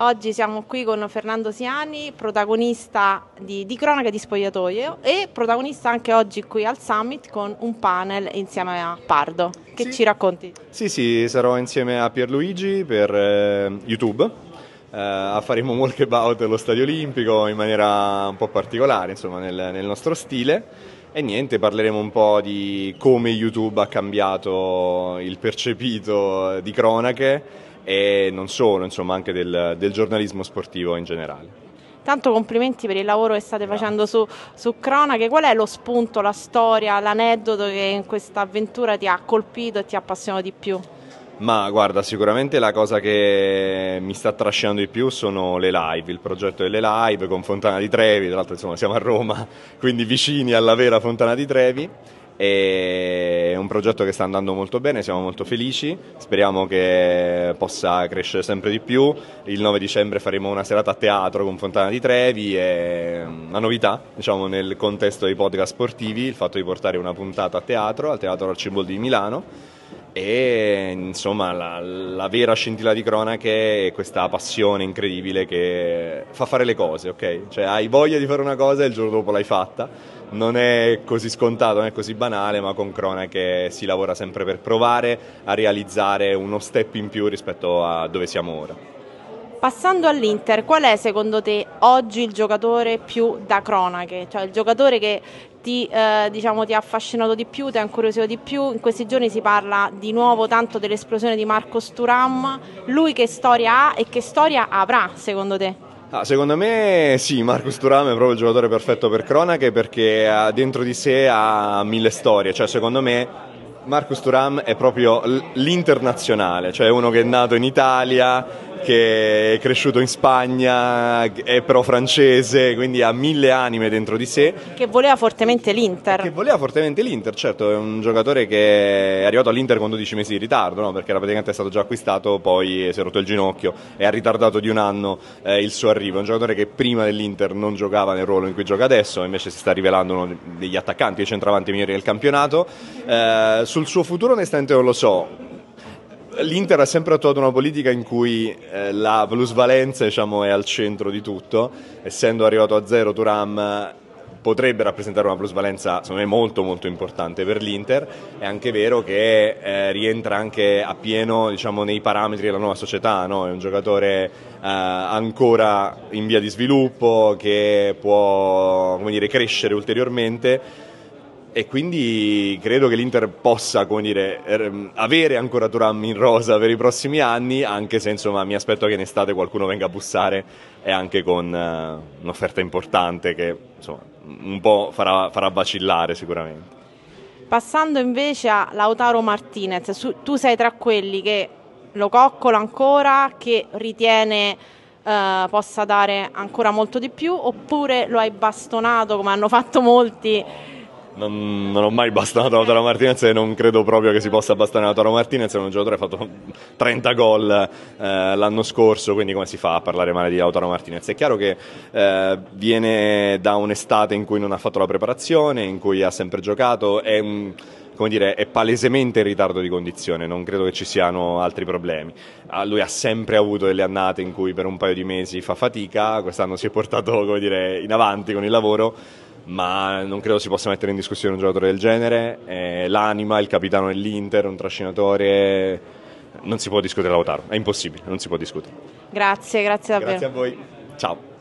Oggi siamo qui con Fernando Siani, protagonista di, di, Cronaca di Spogliatoio e protagonista anche oggi qui al Summit con un panel insieme a Pardo. Che sì. ci racconti? Sì, sì, sarò insieme a Pierluigi per eh, YouTube. Eh, faremo un walkabout allo Stadio Olimpico in maniera un po' particolare, insomma, nel, nel nostro stile. E niente, parleremo un po' di come YouTube ha cambiato il percepito di cronache e non solo, insomma anche del, del giornalismo sportivo in generale. Tanto complimenti per il lavoro che state facendo su, su Cronache. Qual è lo spunto, la storia, l'aneddoto che in questa avventura ti ha colpito e ti ha appassionato di più? Ma guarda, sicuramente la cosa che mi sta trascinando di più sono le live, il progetto delle live con Fontana di Trevi, tra l'altro insomma siamo a Roma, quindi vicini alla vera Fontana di Trevi è un progetto che sta andando molto bene, siamo molto felici, speriamo che possa crescere sempre di più, il 9 dicembre faremo una serata a teatro con Fontana di Trevi e una novità diciamo, nel contesto dei podcast sportivi, il fatto di portare una puntata a teatro, al Teatro Arciboldi di Milano e insomma la, la, vera scintilla di cronache è questa passione incredibile che fa fare le cose, ok? Cioè hai voglia di fare una cosa e il giorno dopo l'hai fatta, non è così scontato, non è così banale, ma con cronache si lavora sempre per provare a realizzare uno step in più rispetto a dove siamo ora. Passando all'Inter, qual è secondo te oggi il giocatore più da cronache? Cioè il giocatore che ti, eh, diciamo, ti ha affascinato di più, ti ha incuriosito di più? In questi giorni si parla di nuovo tanto dell'esplosione di Marco Sturam. Lui che storia ha e che storia avrà secondo te? Ah, secondo me sì, Marco Sturam è proprio il giocatore perfetto per cronache perché eh, dentro di sé ha mille storie, cioè secondo me Marcus Thuram è proprio l'internazionale, cioè uno che è nato in Italia, che è cresciuto in Spagna, è però francese, quindi ha mille anime dentro di sé. Che voleva fortemente l'Inter. Che voleva fortemente l'Inter, certo, è un giocatore che è arrivato all'Inter con 12 mesi di ritardo, no? perché era praticamente stato già acquistato, poi si è rotto il ginocchio e ha ritardato di un anno eh, il suo arrivo. È un giocatore che prima dell'Inter non giocava nel ruolo in cui gioca adesso, invece si sta rivelando uno degli attaccanti e centravanti migliori del campionato. Eh, sul suo futuro onestamente non lo so, l'Inter ha sempre attuato una politica in cui eh, la plusvalenza diciamo, è al centro di tutto, essendo arrivato a zero Turam potrebbe rappresentare una plusvalenza secondo me molto molto importante per l'Inter, è anche vero che eh, rientra anche a pieno diciamo, nei parametri della nuova società, no? è un giocatore eh, ancora in via di sviluppo che può dire, crescere ulteriormente e quindi credo che l'Inter possa dire, er, mm, avere ancora Turam in rosa per i prossimi anni, anche se insomma, mi aspetto che in estate qualcuno venga a bussare e anche con uh, un'offerta importante che insomma, un po' farà, farà vacillare sicuramente. Passando invece a Lautaro Martinez, su, tu sei tra quelli che lo coccola ancora, che ritiene eh, possa dare ancora molto di più, oppure lo hai bastonato come hanno fatto molti? non, non ho mai bastonato Lautaro Martinez e non credo proprio che si possa bastonare Lautaro Martinez, è un giocatore che ha fatto 30 gol eh, l'anno scorso, quindi come si fa a parlare male di Lautaro Martinez? È chiaro che eh, viene da un'estate in cui non ha fatto la preparazione, in cui ha sempre giocato, è come dire, è palesemente in ritardo di condizione, non credo che ci siano altri problemi. Ah, lui ha sempre avuto delle annate in cui per un paio di mesi fa fatica, quest'anno si è portato dire, in avanti con il lavoro ma non credo si possa mettere in discussione un giocatore del genere. Eh, l'anima, il capitano dell'Inter, un trascinatore, non si può discutere Lautaro, è impossibile, non si può discutere. Grazie, grazie davvero. Grazie a voi. Ciao.